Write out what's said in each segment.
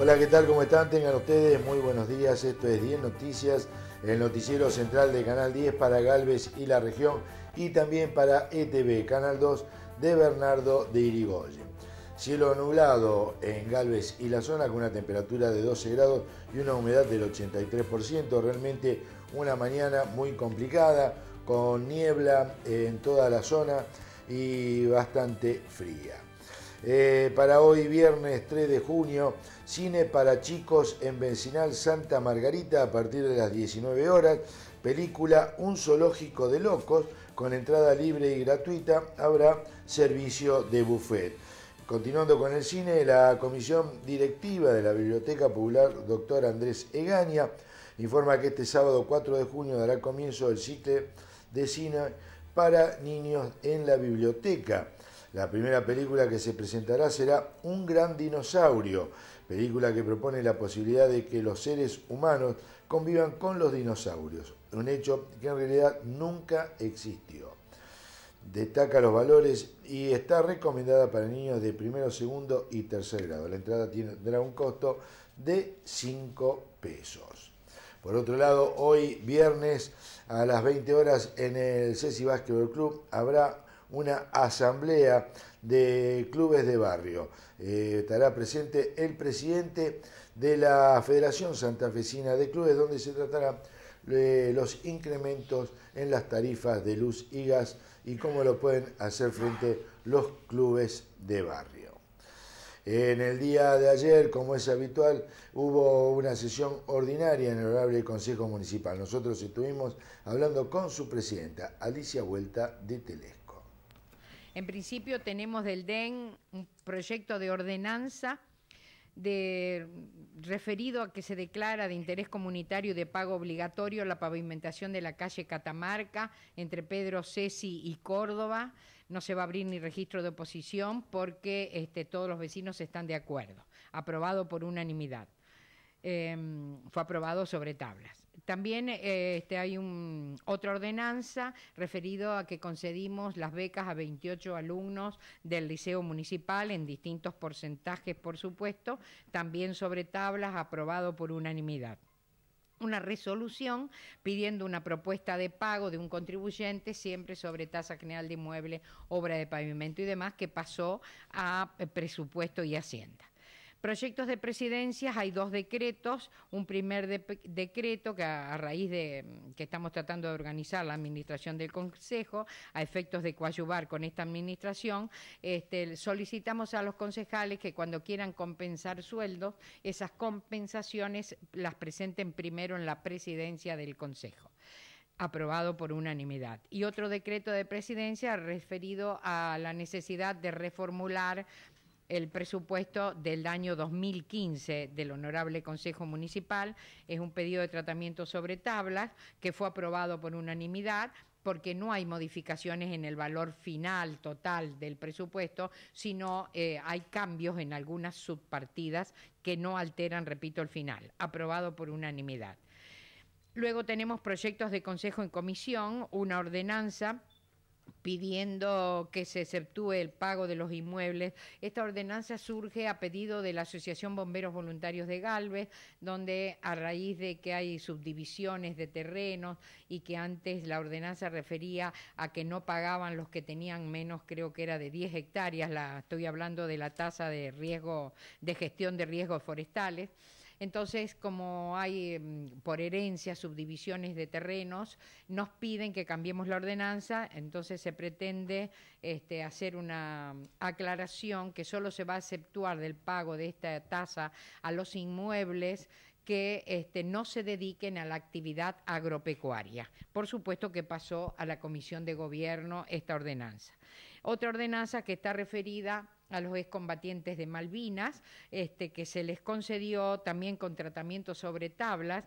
Hola, ¿qué tal? ¿Cómo están? Tengan ustedes muy buenos días. Esto es 10 Noticias, el noticiero central de Canal 10 para Galvez y la región y también para ETV, Canal 2 de Bernardo de Irigoyen. Cielo nublado en Galvez y la zona con una temperatura de 12 grados y una humedad del 83%. Realmente una mañana muy complicada con niebla en toda la zona y bastante fría. Eh, para hoy, viernes 3 de junio, cine para chicos en Vecinal Santa Margarita a partir de las 19 horas. Película Un zoológico de locos con entrada libre y gratuita. Habrá servicio de buffet. Continuando con el cine, la comisión directiva de la Biblioteca Popular, doctor Andrés Egaña, informa que este sábado 4 de junio dará comienzo el ciclo de cine para niños en la biblioteca. La primera película que se presentará será Un gran dinosaurio, película que propone la posibilidad de que los seres humanos convivan con los dinosaurios, un hecho que en realidad nunca existió. Destaca los valores y está recomendada para niños de primero, segundo y tercer grado. La entrada tendrá un costo de 5 pesos. Por otro lado, hoy viernes a las 20 horas en el Ceci Basketball Club habrá una asamblea de clubes de barrio. Eh, estará presente el presidente de la Federación Santafesina de Clubes, donde se tratará eh, los incrementos en las tarifas de luz y gas y cómo lo pueden hacer frente los clubes de barrio. En el día de ayer, como es habitual, hubo una sesión ordinaria en el Honorable Consejo Municipal. Nosotros estuvimos hablando con su presidenta, Alicia Vuelta de Tele. En principio tenemos del DEN un proyecto de ordenanza de, referido a que se declara de interés comunitario y de pago obligatorio la pavimentación de la calle Catamarca entre Pedro Cesi y Córdoba. No se va a abrir ni registro de oposición porque este, todos los vecinos están de acuerdo. Aprobado por unanimidad. Em, fue aprobado sobre tablas. También eh, este, hay otra ordenanza referido a que concedimos las becas a 28 alumnos del Liceo Municipal en distintos porcentajes, por supuesto, también sobre tablas aprobado por unanimidad una resolución pidiendo una propuesta de pago de un contribuyente siempre sobre tasa general de inmueble, obra de pavimento y demás que pasó a eh, presupuesto y hacienda. Proyectos de presidencias, hay dos decretos, un primer decreto que a, raíz de mm, que estamos tratando de organizar la administración del Consejo, a efectos de coadyuvar con esta administración, este, solicitamos a los concejales que cuando quieran compensar sueldos, esas compensaciones las presenten primero en la presidencia del Consejo aprobado por unanimidad. Y otro decreto de presidencia referido a la necesidad de reformular el presupuesto del año 2015 del Honorable Consejo Municipal. Es un pedido de tratamiento sobre tablas que fue aprobado por unanimidad porque no hay modificaciones en el valor final total del presupuesto, sino eh, hay cambios en algunas subpartidas que no alteran, repito, el final, aprobado por unanimidad. Luego tenemos proyectos de consejo en comisión, una ordenanza pidiendo que se exceptúe el pago de los inmuebles. Esta ordenanza surge a pedido de la Asociación Bomberos Voluntarios de Galvez, donde a raíz de que hay subdivisiones de terrenos y que antes la ordenanza refería a que no pagaban los que tenían menos, creo que era de 10 hectáreas, la, estoy hablando de la tasa de riesgo, de gestión de riesgos forestales. Entonces, como hay mm, por herencia subdivisiones de terrenos, nos piden que cambiemos la ordenanza, entonces se pretende este, hacer una mm, aclaración que solo se va a aceptar del pago de esta tasa a los inmuebles que este, no se dediquen a la actividad agropecuaria. Por supuesto que pasó a la Comisión de Gobierno esta ordenanza. Otra ordenanza que está referida a los excombatientes de Malvinas, este, que se les concedió también con tratamiento sobre tablas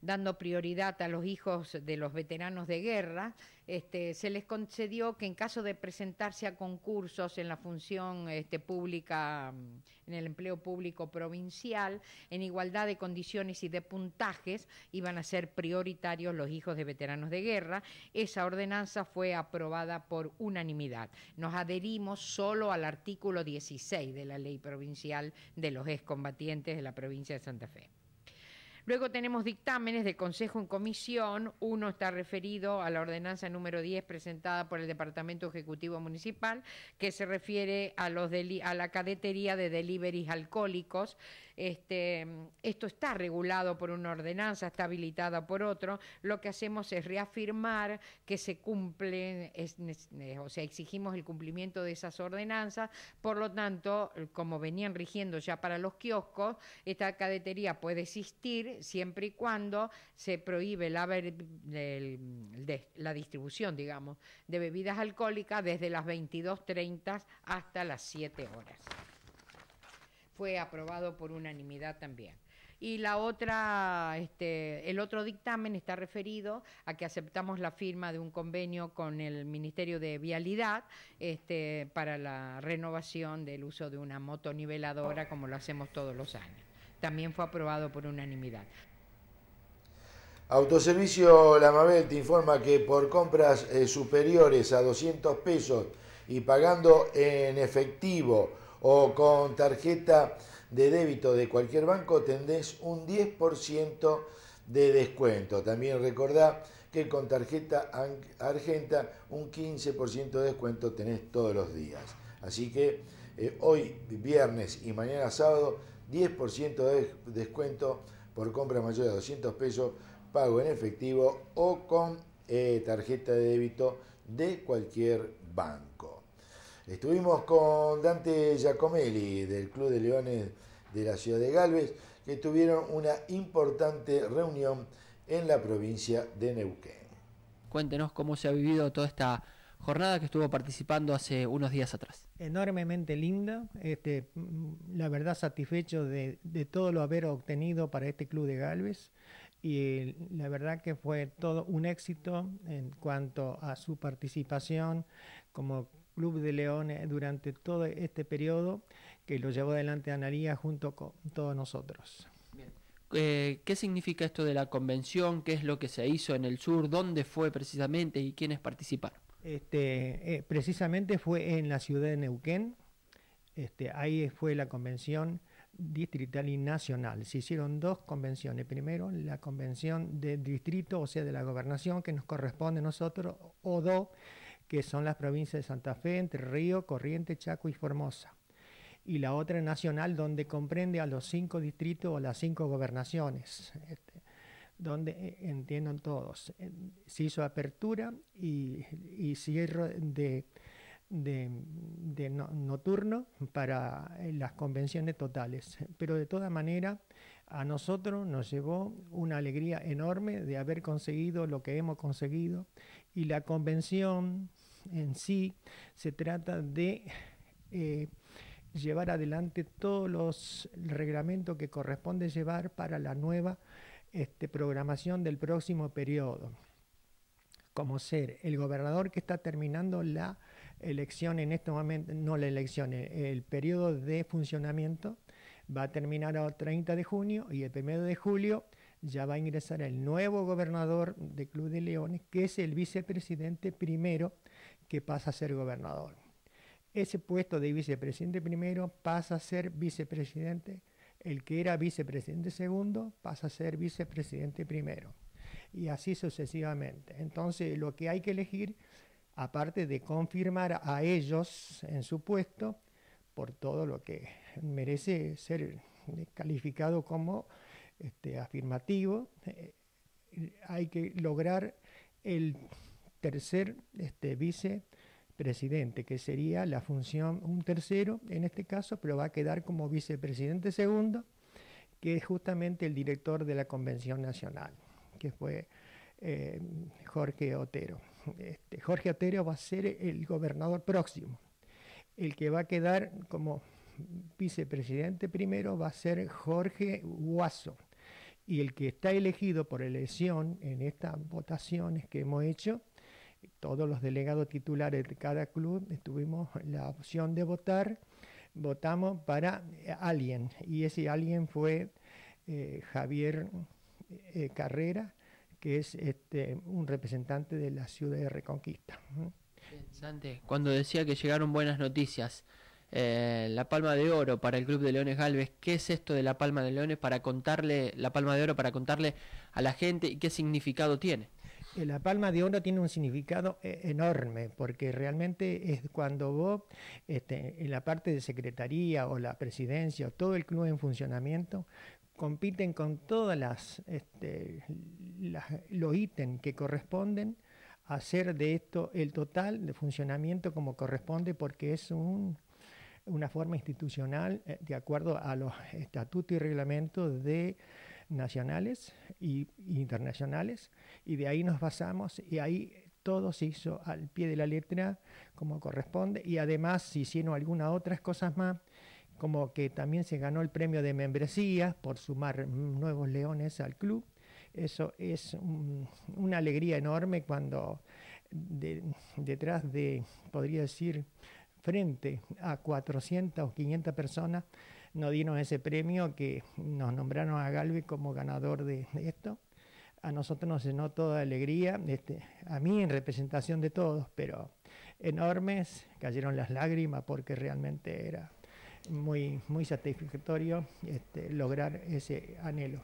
dando prioridad a los hijos de los veteranos de guerra, este, se les concedió que en caso de presentarse a concursos en la función este, pública, mm, en el empleo público provincial, en igualdad de condiciones y de puntajes, iban a ser prioritarios los hijos de veteranos de guerra. Esa ordenanza fue aprobada por unanimidad. Nos adherimos solo al artículo 16 de la ley provincial de los excombatientes de la provincia de Santa Fe. Luego tenemos dictámenes de Consejo en Comisión. Uno está referido a la ordenanza número 10 presentada por el Departamento Ejecutivo Municipal, que se refiere a, a la cadetería de deliveries alcohólicos. Este, esto está regulado por una ordenanza, está habilitada por otro. Lo que hacemos es reafirmar que se cumplen, eh, o sea, exigimos el cumplimiento de esas ordenanzas. Por lo tanto, como venían rigiendo ya para los kioscos, esta cadetería puede existir siempre y cuando se prohíbe la, la distribución, digamos, de bebidas alcohólicas desde las 22.30 hasta las 7 horas fue aprobado por unanimidad también. Y la otra, este, el otro dictamen está referido a que aceptamos la firma de un convenio con el Ministerio de Vialidad este, para la renovación del uso de una motoniveladora como lo hacemos todos los años. También fue aprobado por unanimidad. Autoservicio Lamabel te informa que por compras eh, superiores a 200 pesos y pagando en efectivo o con tarjeta de débito de cualquier banco tendés un 10% de descuento. También recordá que con tarjeta Argenta un 15% de descuento tenés todos los días. Así que eh, hoy viernes y mañana sábado 10% de descuento por compra mayor de 200 pesos, pago en efectivo o con eh, tarjeta de débito de cualquier banco. Estuvimos con Dante Giacomelli del Club de Leones de la ciudad de Galvez, que tuvieron una importante reunión en la provincia de Neuquén. Cuéntenos cómo se ha vivido toda esta jornada que estuvo participando hace unos días atrás. Enormemente linda, este, la verdad satisfecho de, de todo lo haber obtenido para este club de Galvez y eh, la verdad que fue todo un éxito en cuanto a su participación como Club de Leones durante todo este periodo que lo llevó adelante Anaría junto con todos nosotros. Eh, ¿Qué significa esto de la convención? ¿Qué es lo que se hizo en el sur? ¿Dónde fue precisamente y quiénes participaron? Este, eh, precisamente fue en la ciudad de Neuquén. Este, ahí fue la convención distrital y nacional. Se hicieron dos convenciones. Primero, la convención de distrito, o sea, de la gobernación que nos corresponde a nosotros, o dos, que son las provincias de Santa Fe, Entre Río, Corriente, Chaco y Formosa. Y la otra nacional, donde comprende a los cinco distritos o las cinco gobernaciones, este, donde eh, entiendan todos. Se hizo apertura y, cierre de, de, nocturno para eh, las convenciones totales. Pero de todas maneras, a nosotros nos llevó una alegría enorme de haber conseguido lo que hemos conseguido y la convención en sí, se trata de eh, llevar adelante todos los reglamentos que corresponde llevar para la nueva este, programación del próximo periodo como ser el gobernador que está terminando la elección en este momento, no la elección, eh, el, periodo de funcionamiento va a terminar el 30 de junio y el 1 de julio ya va a ingresar el nuevo gobernador de Club de Leones, que es el vicepresidente primero que pasa a ser gobernador. Ese puesto de vicepresidente primero pasa a ser vicepresidente, el que era vicepresidente segundo pasa a ser vicepresidente primero, y así sucesivamente. Entonces lo que hay que elegir, aparte de confirmar a ellos en su puesto, por todo lo que merece ser calificado como este, afirmativo, eh, hay que lograr el tercer este, vicepresidente, que sería la función un tercero en este caso, pero va a quedar como vicepresidente segundo, que es justamente el director de la Convención Nacional, que fue eh, Jorge Otero. Este, Jorge Otero va a ser el gobernador próximo. El que va a quedar como vicepresidente primero va a ser Jorge Guaso. Y el que está elegido por elección en estas votaciones que hemos hecho todos los delegados titulares de cada club tuvimos la opción de votar, votamos para eh, alguien y ese alguien fue eh, Javier eh, Carrera, que es este, un representante de la ciudad de Reconquista. Cuando decía que llegaron buenas noticias, la palma de oro para el Club de Leones Galvez, ¿qué es esto de la palma de Leones para contarle, la palma de oro para contarle a la gente y qué significado tiene? Eh, la palma de oro tiene un significado eh, enorme, porque realmente es cuando vos, este, en la parte de secretaría o la presidencia o todo el club en funcionamiento, compiten con todas este, los ítems que corresponden a hacer de esto el total de funcionamiento como corresponde, porque es una forma institucional eh, de acuerdo a los estatutos y reglamentos de nacionales e internacionales, y de ahí nos basamos y ahí todo se hizo al pie de la letra como corresponde y además se hicieron algunas otras cosas más como que también se ganó el premio de membresía por sumar nuevos leones al club. Eso es una alegría enorme cuando detrás de, podría decir, frente a 400 o 500 personas, nos dieron ese premio que nos nombraron a galvi como ganador de esto. A nosotros nos llenó toda alegría, este, a mí en representación de todos, pero enormes, cayeron las lágrimas porque realmente era muy, muy satisfactorio este, lograr ese anhelo.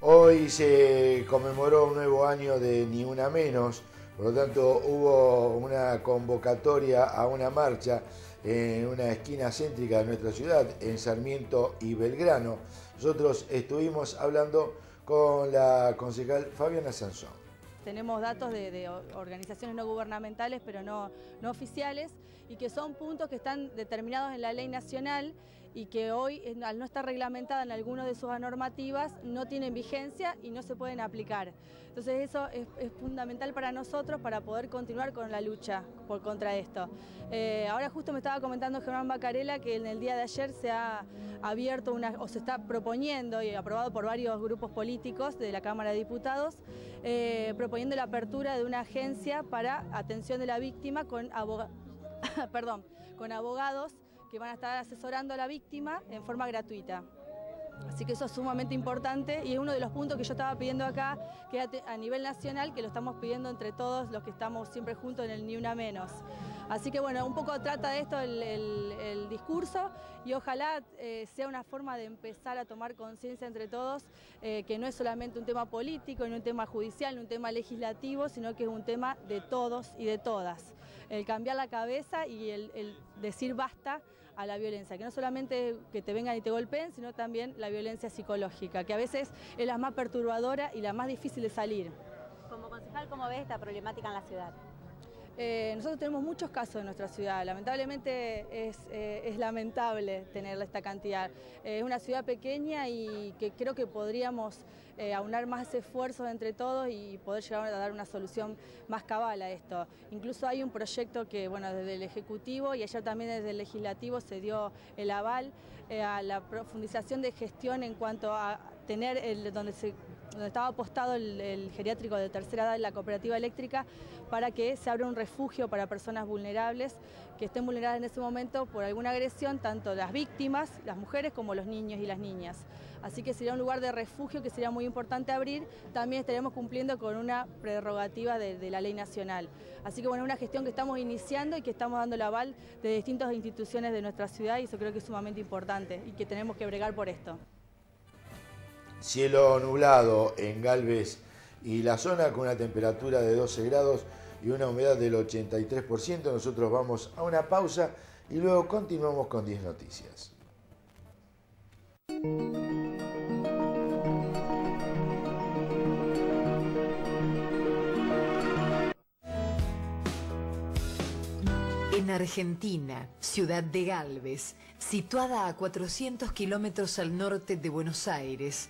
Hoy se conmemoró un nuevo año de Ni Una Menos, por lo tanto hubo una convocatoria a una marcha en una esquina céntrica de nuestra ciudad, en Sarmiento y Belgrano. Nosotros estuvimos hablando con la concejal Fabiana Sansón tenemos datos de, organizaciones no gubernamentales, pero no, no oficiales, y que son puntos que están determinados en la ley nacional y que hoy, al no estar reglamentada en alguna de sus normativas, no tienen vigencia y no se pueden aplicar. Entonces eso es, fundamental para nosotros para poder continuar con la lucha por contra esto. Eh, ahora justo me estaba comentando Germán Bacarela que en el día de ayer se ha abierto una, o se está proponiendo y aprobado por varios grupos políticos de la Cámara de Diputados, eh, proponiendo la apertura de una agencia para atención de la víctima con, perdón, con abogados que van a estar asesorando a la víctima en forma gratuita. Así que eso es sumamente importante y es uno de los puntos que yo estaba pidiendo acá, que a nivel nacional, que lo estamos pidiendo entre todos los que estamos siempre juntos en el Ni Una Menos. Así que bueno, un poco trata de esto el, discurso y ojalá eh, sea una forma de empezar a tomar conciencia entre todos eh, que no es solamente un tema político, ni un tema judicial, ni un tema legislativo, sino que es un tema de todos y de todas. El cambiar la cabeza y el decir basta a la violencia, que no solamente que te vengan y te golpeen, sino también la violencia psicológica, que a veces es la más perturbadora y la más difícil de salir. Como concejal, ¿cómo ves esta problemática en la ciudad? Eh, nosotros tenemos muchos casos en nuestra ciudad, lamentablemente es, eh, es lamentable tener esta cantidad. Eh, es una ciudad pequeña y que creo que podríamos aunar más esfuerzos entre todos y poder llegar a dar una solución más cabal a esto. Incluso hay un proyecto que, bueno, desde el Ejecutivo y ayer también desde el Legislativo se dio el aval a la profundización de gestión en cuanto a tener el, donde se donde estaba apostado el, geriátrico de tercera edad de la cooperativa eléctrica, para que se abra un refugio para personas vulnerables que estén vulneradas en ese momento por alguna agresión, tanto las víctimas, las mujeres, como los niños y las niñas. Así que sería un lugar de refugio que sería muy importante abrir. También estaremos cumpliendo con una prerrogativa de, de la ley nacional. Así que bueno, es una gestión que estamos iniciando y que estamos dando el aval de distintas instituciones de nuestra ciudad y eso creo que es sumamente importante y que tenemos que bregar por esto cielo nublado en Galvez y la zona con una temperatura de 12 grados y una humedad del 83%. Nosotros vamos a una pausa y luego continuamos con 10 noticias. En Argentina, ciudad de Galvez, situada a 400 kilómetros al norte de Buenos Aires,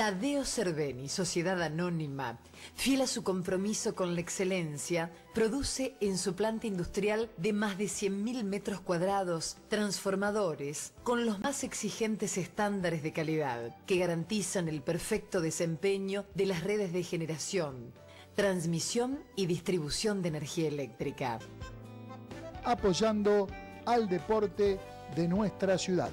Tadeo Cerveni, Sociedad Anónima, fiel a su compromiso con la excelencia, produce en su planta industrial de más de 100.000 metros cuadrados transformadores con los más exigentes estándares de calidad que garantizan el perfecto desempeño de las redes de generación, transmisión y distribución de energía eléctrica. Apoyando al deporte de nuestra ciudad.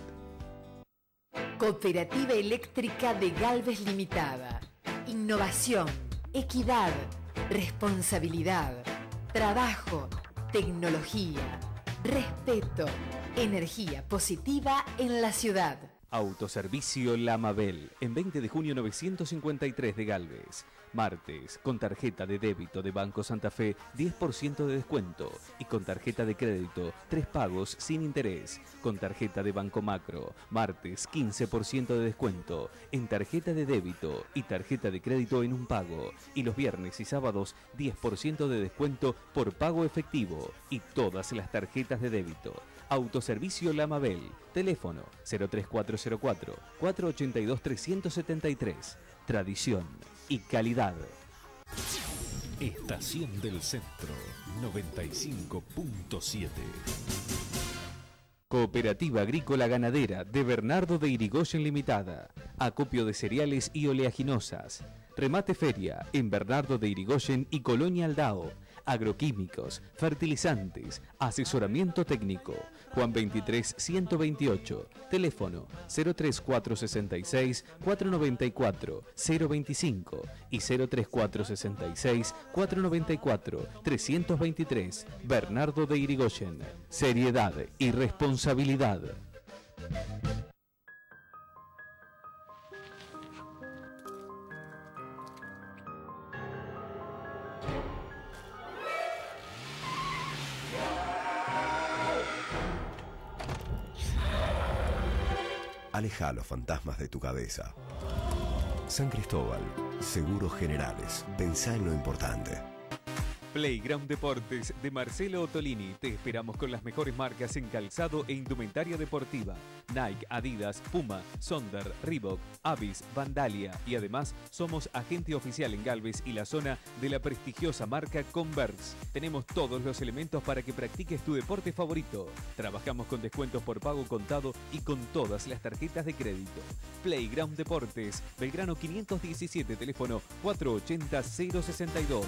Cooperativa Eléctrica de Galvez Limitada. Innovación, equidad, responsabilidad, trabajo, tecnología, respeto, energía positiva en la ciudad. Autoservicio La Mabel, en 20 de junio 953 de Galvez. Martes, con tarjeta de débito de Banco Santa Fe, 10% de descuento. Y con tarjeta de crédito, tres pagos sin interés. Con tarjeta de Banco Macro, martes, 15% de descuento. En tarjeta de débito y tarjeta de crédito en un pago. Y los viernes y sábados, 10% de descuento por pago efectivo. Y todas las tarjetas de débito. Autoservicio Lamabel. Teléfono 03404 482 373. Tradición y calidad. Estación del Centro 95.7 Cooperativa Agrícola Ganadera de Bernardo de Irigoyen Limitada. Acopio de cereales y oleaginosas. Remate Feria en Bernardo de Irigoyen y Colonia Aldao agroquímicos, fertilizantes, asesoramiento técnico. Juan 23 128, teléfono 03466 494 025 y 03466 494 323. Bernardo de Irigoyen. Seriedad y responsabilidad. aleja los fantasmas de tu cabeza. San Cristóbal, Seguros Generales, pensá en lo importante. Playground Deportes de Marcelo Ottolini. Te esperamos con las mejores marcas en calzado e indumentaria deportiva. Nike, Adidas, Puma, Sonder, Reebok, Avis, Vandalia y además somos agente oficial en Galvez y la zona de la prestigiosa marca Converse. Tenemos todos los elementos para que practiques tu deporte favorito. Trabajamos con descuentos por pago contado y con todas las tarjetas de crédito. Playground Deportes, Belgrano 517, teléfono 480 062.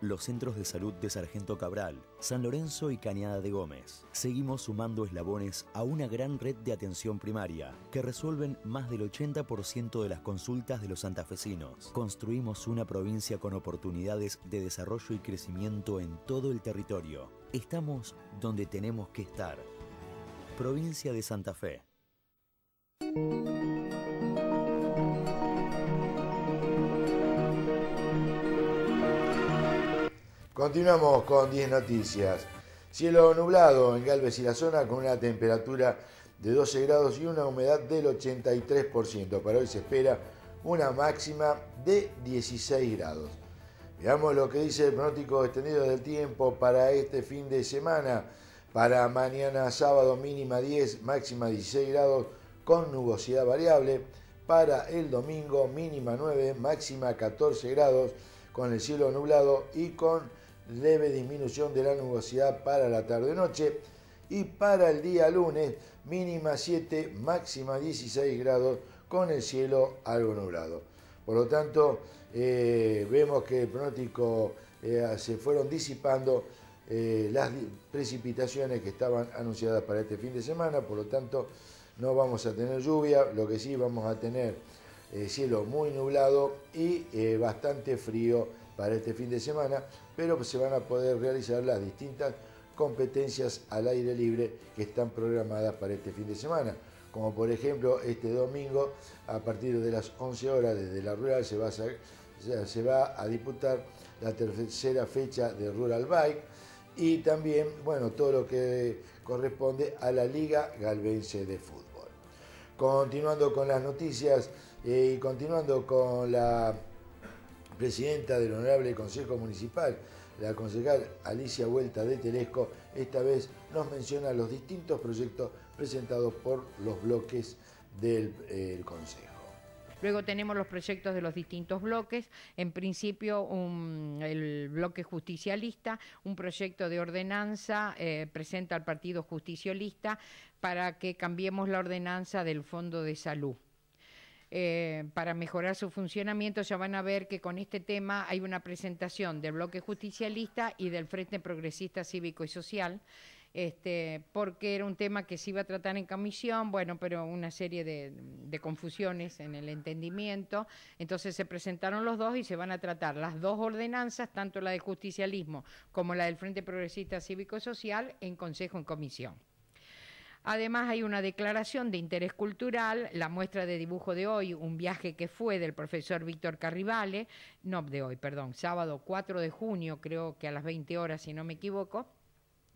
los centros de salud de Sargento Cabral, San Lorenzo y Cañada de Gómez. Seguimos sumando eslabones a una gran red de atención primaria que resuelven más del 80% de las consultas de los santafecinos. Construimos una provincia con oportunidades de desarrollo y crecimiento en todo el territorio. Estamos donde tenemos que estar. Provincia de Santa Fe. Continuamos con 10 noticias. Cielo nublado en Galvez y la zona con una temperatura de 12 grados y una humedad del 83%. Para hoy se espera una máxima de 16 grados. Veamos lo que dice el pronóstico extendido del tiempo para este fin de semana. Para mañana sábado mínima 10, máxima 16 grados con nubosidad variable. Para el domingo mínima 9, máxima 14 grados con el cielo nublado y con leve disminución de la nubosidad para la tarde-noche y para el día lunes mínima 7, máxima 16 grados con el cielo algo nublado. Por lo tanto, eh, vemos que el pronóstico eh, se fueron disipando eh, las precipitaciones que estaban anunciadas para este fin de semana, por lo tanto no vamos a tener lluvia, lo que sí vamos a tener cielo muy nublado y bastante frío para este fin de semana, pero se van a poder realizar las distintas competencias al aire libre que están programadas para este fin de semana. Como por ejemplo este domingo a partir de las 11 horas desde la rural se va a, se disputar la tercera fecha de Rural Bike y también bueno, todo lo que corresponde a la Liga Galvense de Fútbol. Continuando con las noticias eh, y continuando con la presidenta del Honorable Consejo Municipal, la concejal Alicia Vuelta de Telesco, esta vez nos menciona los distintos proyectos presentados por los bloques del eh, Consejo. Luego tenemos los proyectos de los distintos bloques. En principio, el bloque justicialista, un proyecto de ordenanza eh, presenta al Partido Justicialista para que cambiemos la ordenanza del Fondo de Salud. Eh, para mejorar su funcionamiento. Ya van a ver que con este tema hay una presentación del bloque justicialista y del Frente Progresista Cívico y Social, este, porque era un tema que se iba a tratar en comisión, bueno, pero una serie de, de confusiones en el entendimiento. Entonces se presentaron los dos y se van a tratar las dos ordenanzas, tanto la de justicialismo como la del Frente Progresista Cívico y Social, en consejo en comisión. Además hay una declaración de interés cultural, la muestra de dibujo de hoy, un viaje que fue del profesor Víctor Carribale, no de hoy, perdón, sábado 4 de junio, creo que a las 20 horas si no me equivoco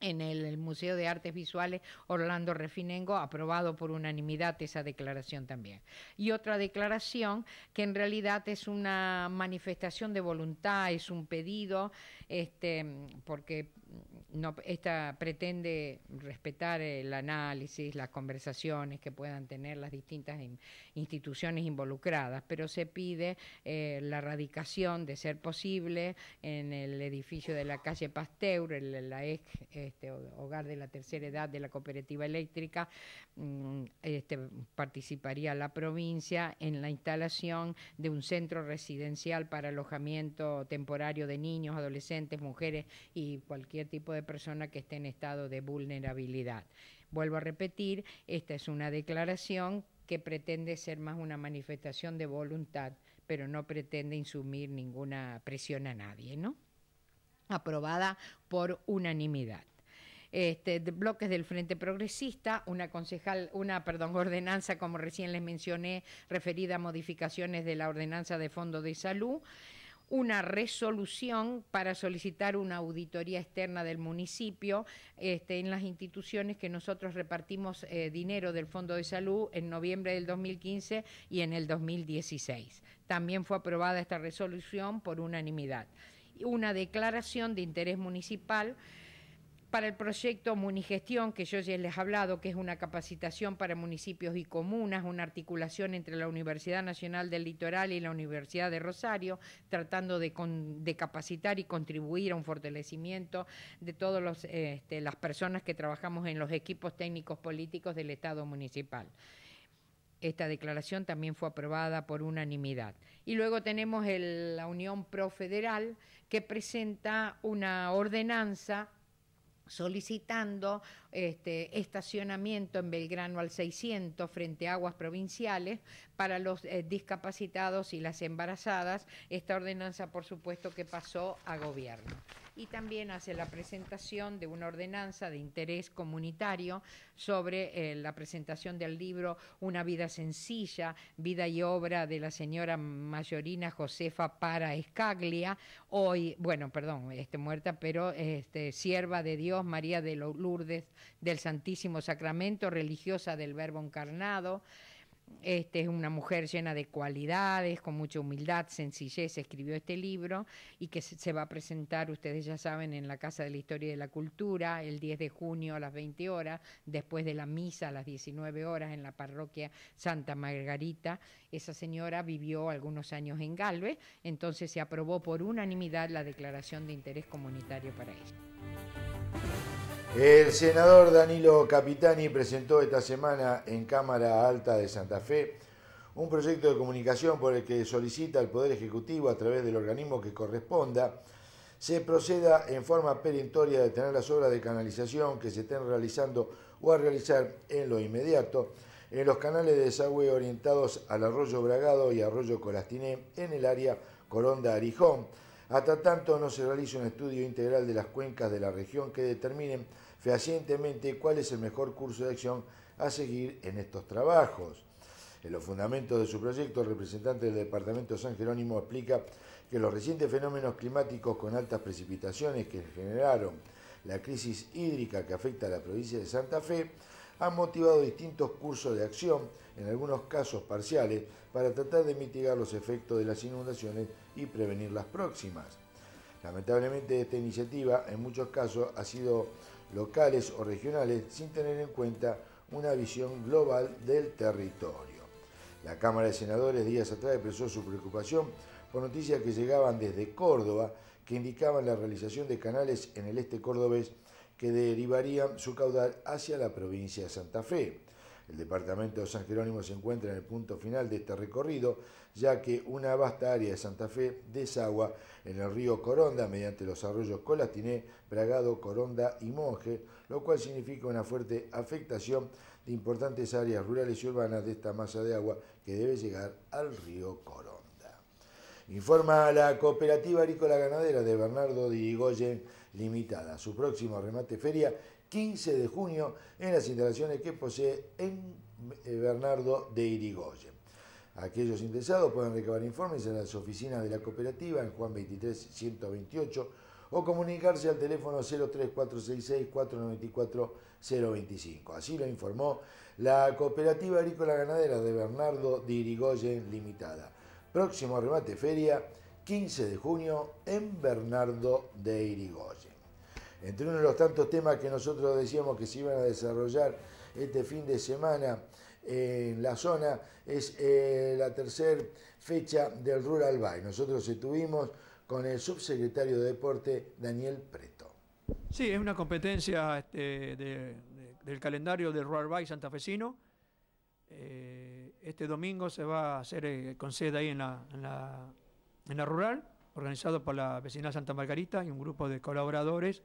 en el, el, Museo de Artes Visuales Orlando Refinengo, aprobado por unanimidad esa declaración también. Y otra declaración que en realidad es una manifestación de voluntad, es un pedido este, porque mm, no, esta pretende respetar el análisis, las conversaciones que puedan tener las distintas instituciones involucradas, pero se pide eh, la radicación de ser posible en el edificio de la calle Pasteur, el, la ex este, hogar de la tercera edad de la cooperativa eléctrica, mm, este, participaría la provincia en la instalación de un centro residencial para alojamiento temporario de niños, adolescentes, mujeres y cualquier tipo de persona que esté en estado de vulnerabilidad. Vuelvo a repetir, esta es una declaración que pretende ser más una manifestación de voluntad, pero no pretende insumir ninguna presión a nadie, ¿no? Aprobada por unanimidad. Este, bloques del Frente Progresista, una concejal, una perdón, ordenanza, como recién les mencioné, referida a modificaciones de la ordenanza de fondo de salud, una resolución para solicitar una auditoría externa del municipio este, en las instituciones que nosotros repartimos eh, dinero del Fondo de Salud en noviembre del 2015 y en el 2016. También fue aprobada esta resolución por unanimidad. Una declaración de interés municipal para el proyecto Munigestión, que yo ya les he hablado, que es una capacitación para municipios y comunas, una articulación entre la Universidad Nacional del Litoral y la Universidad de Rosario, tratando de, capacitar y contribuir a un fortalecimiento de todas este, las personas que trabajamos en los equipos técnicos políticos del Estado municipal. Esta declaración también fue aprobada por unanimidad. Y luego tenemos la Unión Profederal que presenta una ordenanza solicitando este, estacionamiento en Belgrano al 600 frente a aguas provinciales para los eh, discapacitados y las embarazadas. Esta ordenanza, por supuesto, que pasó a gobierno. Y también hace la presentación de una ordenanza de interés comunitario sobre eh, la presentación del libro Una vida sencilla, vida y obra de la señora Mayorina Josefa Para Escaglia, hoy, bueno, perdón, este, muerta, pero este, sierva de Dios María de Lourdes del Santísimo Sacramento, religiosa del Verbo Encarnado. Este es una mujer llena de cualidades, con mucha humildad, sencillez, escribió este libro y que se va a presentar, ustedes ya saben, en la Casa de la Historia y de la Cultura el 10 de junio a las 20 horas, después de la misa a las 19 horas en la parroquia Santa Margarita. Esa señora vivió algunos años en Galve, entonces se aprobó por unanimidad la declaración de interés comunitario para ella. El senador Danilo Capitani presentó esta semana en Cámara Alta de Santa Fe un proyecto de comunicación por el que solicita al Poder Ejecutivo, a través del organismo que corresponda, se proceda en forma perentoria a detener las obras de canalización que se estén realizando o a realizar en lo inmediato en los canales de desagüe orientados al arroyo Bragado y arroyo Colastiné en el área Coronda-Arijón hasta tanto no se realiza un estudio integral de las cuencas de la región que determine fehacientemente cuál es el mejor curso de acción a seguir en estos trabajos. En los fundamentos de su proyecto, el representante del Departamento San Jerónimo explica que los recientes fenómenos climáticos con altas precipitaciones que generaron la crisis hídrica que afecta a la provincia de Santa Fe han motivado distintos cursos de acción en algunos casos parciales, para tratar de mitigar los efectos de las inundaciones y prevenir las próximas. Lamentablemente esta iniciativa en muchos casos ha sido locales o regionales sin tener en cuenta una visión global del territorio. La Cámara de Senadores días atrás expresó su preocupación por noticias que llegaban desde Córdoba que indicaban la realización de canales en el este cordobés que derivarían su caudal hacia la provincia de Santa Fe. El departamento de San Jerónimo se encuentra en el punto final de este recorrido, ya que una vasta área de Santa Fe desagua en el río Coronda mediante los arroyos Colastiné, Bragado, Coronda y Monje, lo cual significa una fuerte afectación de importantes áreas rurales y urbanas de esta masa de agua que debe llegar al río Coronda. Informa la Cooperativa Agrícola Ganadera de Bernardo de Goyen Limitada. Su próximo remate feria 15 de junio en las instalaciones que posee en eh, Bernardo de Irigoyen. Aquellos interesados pueden recabar informes en las oficinas de la cooperativa en Juan 23 128 o comunicarse al teléfono 03466 494 025. Así lo informó la Cooperativa Agrícola Ganadera de Bernardo de Irigoyen Limitada. Próximo remate feria 15 de junio en Bernardo de Irigoyen. Entre uno de los tantos temas que nosotros decíamos que se iban a desarrollar este fin de semana en la zona es eh, la tercera fecha del Rural Bay. Nosotros estuvimos con el subsecretario de Deporte, Daniel Preto. Sí, es una competencia este, del calendario del Rural Bay santafesino. Eh, este domingo se va a hacer eh, con sede ahí en la, rural, organizado por la vecina Santa Margarita y un grupo de colaboradores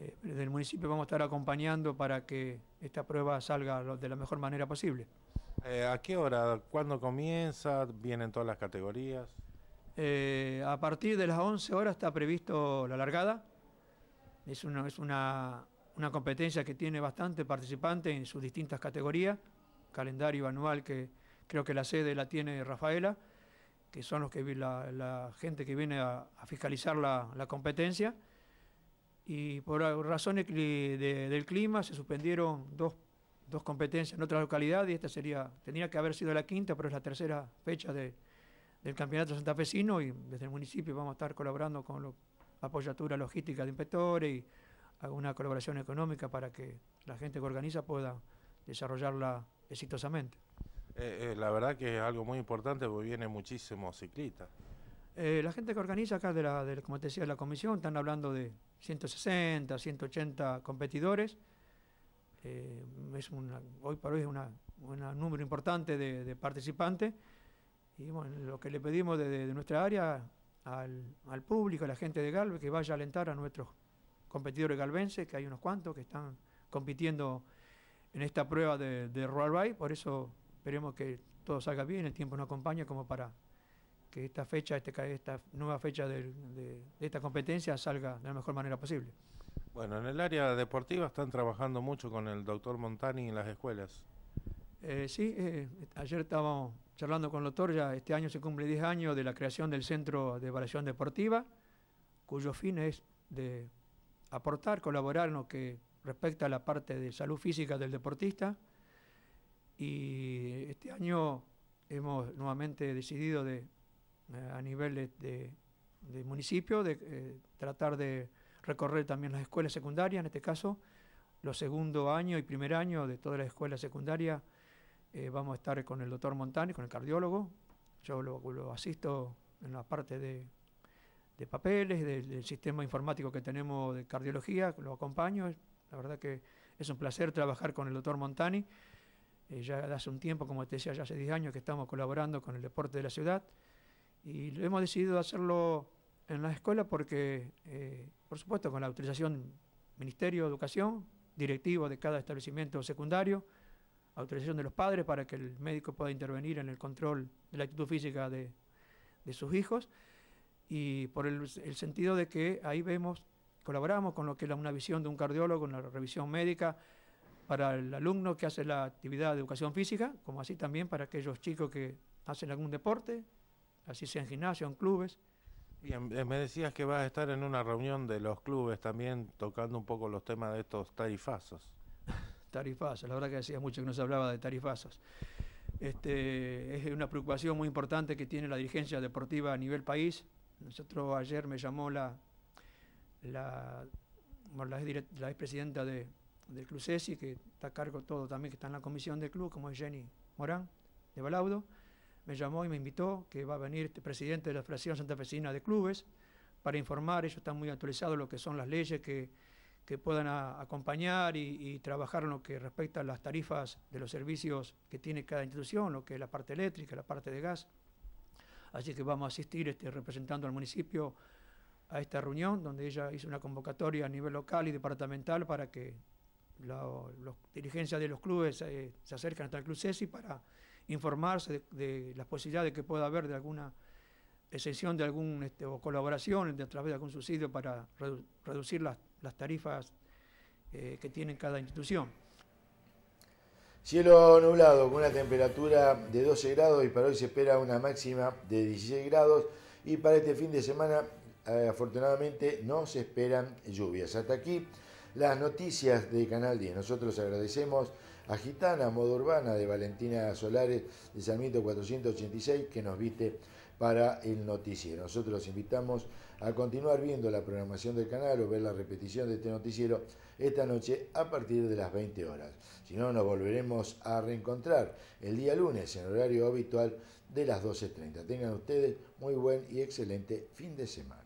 eh, desde el municipio vamos a estar acompañando para que esta prueba salga de la mejor manera posible. Eh, ¿A qué hora? ¿Cuándo comienza? ¿Vienen todas las categorías? Eh, a partir de las 11 horas está previsto la largada. Es una, es una, una competencia que tiene bastante participante en sus distintas categorías. Calendario anual que creo que la sede la tiene Rafaela, que son los que la, gente que viene a, a fiscalizar la, la competencia y por razones del clima se suspendieron dos, competencias en otra localidad y esta sería, tendría que haber sido la quinta, pero es la tercera fecha del campeonato santafesino y desde el municipio vamos a estar colaborando con la apoyatura logística de inspectores y alguna colaboración económica para que la gente que organiza pueda desarrollarla exitosamente. Eh, eh, la verdad que es algo muy importante porque viene muchísimos ciclistas. Eh, la gente que organiza acá, de la, como te decía, la comisión, están hablando de 160, 180 competidores. Eh, es hoy para hoy es un número importante de, participantes. Y lo que le pedimos de nuestra área al, público, a la gente de Galve, que vaya a alentar a nuestros competidores galvenses, que hay unos cuantos que están compitiendo en esta prueba de, de Royal Ride. Por eso esperemos que todo salga bien, el tiempo nos acompaña como para que esta fecha, este, esta nueva fecha de, esta competencia salga de la mejor manera posible. Bueno, en el área deportiva están trabajando mucho con el doctor Montani en las escuelas. Eh, sí, eh, ayer estábamos charlando con el doctor, ya este año se cumple 10 años de la creación del Centro de Evaluación Deportiva, cuyo fin es de aportar, colaborar en lo que respecta a la parte de salud física del deportista. Y este año hemos nuevamente decidido de eh, a nivel de, municipio, de eh, tratar de recorrer también las escuelas secundarias, en este caso, los segundo año y primer año de todas las escuelas secundarias eh, vamos a estar con el doctor Montani, con el cardiólogo, yo lo, asisto en la parte de, papeles, del, sistema informático que tenemos de cardiología, lo acompaño, la verdad que es un placer trabajar con el doctor Montani, ya hace un tiempo, como te decía, ya hace 10 años que estamos colaborando con el deporte de la ciudad, y lo hemos decidido hacerlo en la escuela porque, eh, por supuesto, con la autorización Ministerio de Educación, directivo de cada establecimiento secundario, autorización de los padres para que el médico pueda intervenir en el control de la actitud física de, de sus hijos, y por el, sentido de que ahí vemos, colaboramos con lo que es una visión de un cardiólogo, una revisión médica, para el alumno que hace la actividad de educación física, como así también para aquellos chicos que hacen algún deporte, así sea en gimnasio, en clubes. Y em, eh, me decías que vas a estar en una reunión de los clubes también tocando un poco los temas de estos tarifazos. tarifazos, la verdad que decía mucho que no se hablaba de tarifazos. Este, es una preocupación muy importante que tiene la dirigencia deportiva a nivel país. Nosotros ayer me llamó la, la, la, expresidenta de, del Club CESI, que está a cargo todo también, que está en la comisión del club, como es Jenny Morán, de Balaudo me llamó y me invitó que va a venir este presidente de la Federación Fecina de Clubes para informar, ellos están muy actualizados lo que son las leyes que, puedan acompañar y, trabajar en lo que respecta a las tarifas de los servicios que tiene cada institución, lo que es la parte eléctrica, la parte de gas. Así que vamos a asistir este, representando al municipio a esta reunión, donde ella hizo una convocatoria a nivel local y departamental para que la, los, dirigencias de los clubes eh, se acerquen hasta el Club CESI para informarse de, las posibilidades que pueda haber de alguna exención de algún este, o colaboración de, a través de algún subsidio para reducir las, tarifas eh, que tiene cada institución. Cielo nublado con una temperatura de 12 grados y para hoy se espera una máxima de 16 grados y para este fin de semana eh, afortunadamente no se esperan lluvias. Hasta aquí las noticias de Canal 10. Nosotros agradecemos a Gitana, modo urbana de Valentina Solares de Mito 486 que nos viste para el noticiero. Nosotros los invitamos a continuar viendo la programación del canal o ver la repetición de este noticiero esta noche a partir de las 20 horas. Si no, nos volveremos a reencontrar el día lunes en horario habitual de las 12.30. Tengan ustedes muy buen y excelente fin de semana.